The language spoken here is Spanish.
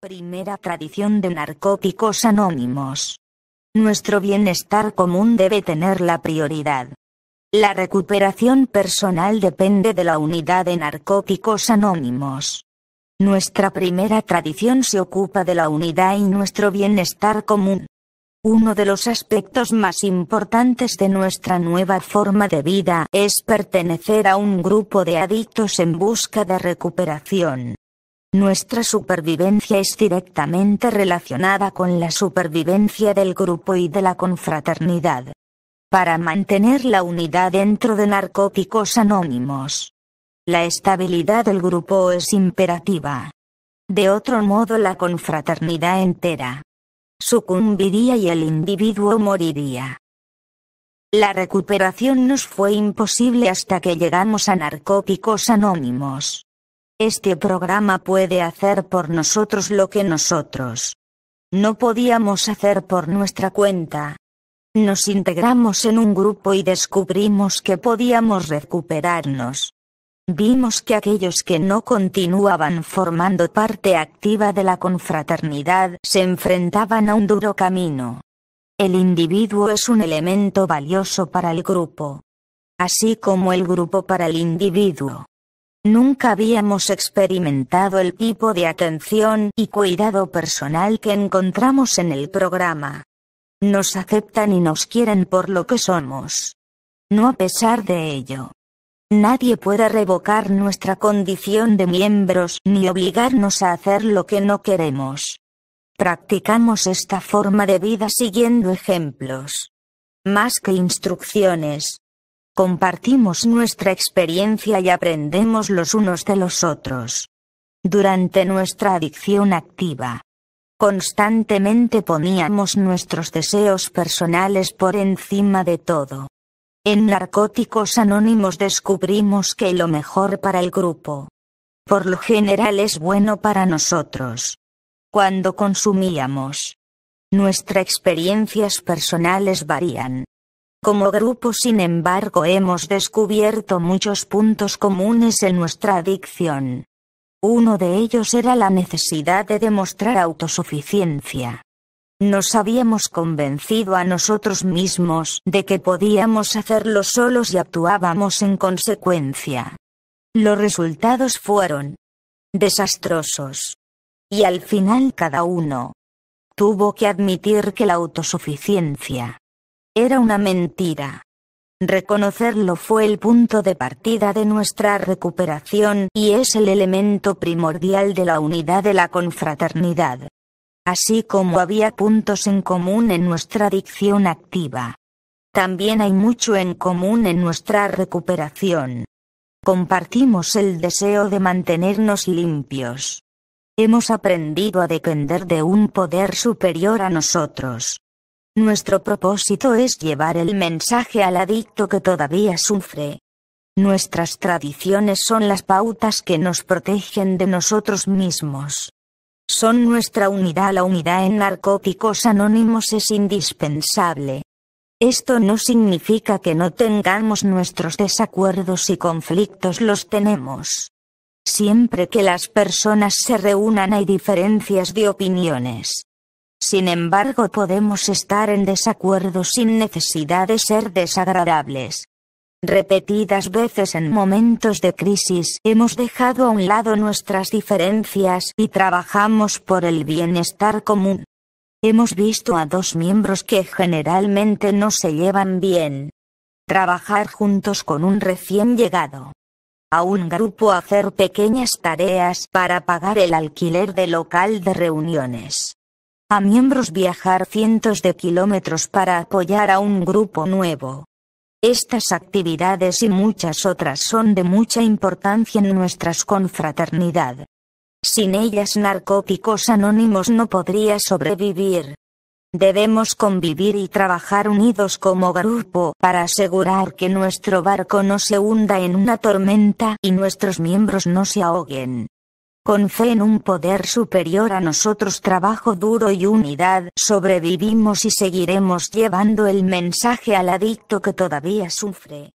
Primera tradición de narcóticos anónimos. Nuestro bienestar común debe tener la prioridad. La recuperación personal depende de la unidad de narcóticos anónimos. Nuestra primera tradición se ocupa de la unidad y nuestro bienestar común. Uno de los aspectos más importantes de nuestra nueva forma de vida es pertenecer a un grupo de adictos en busca de recuperación. Nuestra supervivencia es directamente relacionada con la supervivencia del grupo y de la confraternidad. Para mantener la unidad dentro de narcóticos anónimos, la estabilidad del grupo es imperativa. De otro modo la confraternidad entera sucumbiría y el individuo moriría. La recuperación nos fue imposible hasta que llegamos a narcóticos anónimos. Este programa puede hacer por nosotros lo que nosotros no podíamos hacer por nuestra cuenta. Nos integramos en un grupo y descubrimos que podíamos recuperarnos. Vimos que aquellos que no continuaban formando parte activa de la confraternidad se enfrentaban a un duro camino. El individuo es un elemento valioso para el grupo. Así como el grupo para el individuo. Nunca habíamos experimentado el tipo de atención y cuidado personal que encontramos en el programa. Nos aceptan y nos quieren por lo que somos. No a pesar de ello. Nadie puede revocar nuestra condición de miembros ni obligarnos a hacer lo que no queremos. Practicamos esta forma de vida siguiendo ejemplos. Más que instrucciones, compartimos nuestra experiencia y aprendemos los unos de los otros. Durante nuestra adicción activa, constantemente poníamos nuestros deseos personales por encima de todo. En Narcóticos Anónimos descubrimos que lo mejor para el grupo, por lo general es bueno para nosotros. Cuando consumíamos, nuestras experiencias personales varían. Como grupo sin embargo hemos descubierto muchos puntos comunes en nuestra adicción. Uno de ellos era la necesidad de demostrar autosuficiencia. Nos habíamos convencido a nosotros mismos de que podíamos hacerlo solos y actuábamos en consecuencia. Los resultados fueron desastrosos. Y al final cada uno tuvo que admitir que la autosuficiencia era una mentira. Reconocerlo fue el punto de partida de nuestra recuperación y es el elemento primordial de la unidad de la confraternidad. Así como había puntos en común en nuestra adicción activa. También hay mucho en común en nuestra recuperación. Compartimos el deseo de mantenernos limpios. Hemos aprendido a depender de un poder superior a nosotros. Nuestro propósito es llevar el mensaje al adicto que todavía sufre. Nuestras tradiciones son las pautas que nos protegen de nosotros mismos. Son nuestra unidad. La unidad en narcóticos anónimos es indispensable. Esto no significa que no tengamos nuestros desacuerdos y conflictos, los tenemos. Siempre que las personas se reúnan hay diferencias de opiniones. Sin embargo podemos estar en desacuerdo sin necesidad de ser desagradables. Repetidas veces en momentos de crisis hemos dejado a un lado nuestras diferencias y trabajamos por el bienestar común. Hemos visto a dos miembros que generalmente no se llevan bien. Trabajar juntos con un recién llegado. A un grupo hacer pequeñas tareas para pagar el alquiler de local de reuniones a miembros viajar cientos de kilómetros para apoyar a un grupo nuevo. Estas actividades y muchas otras son de mucha importancia en nuestras confraternidad. Sin ellas Narcóticos Anónimos no podría sobrevivir. Debemos convivir y trabajar unidos como grupo para asegurar que nuestro barco no se hunda en una tormenta y nuestros miembros no se ahoguen. Con fe en un poder superior a nosotros, trabajo duro y unidad, sobrevivimos y seguiremos llevando el mensaje al adicto que todavía sufre.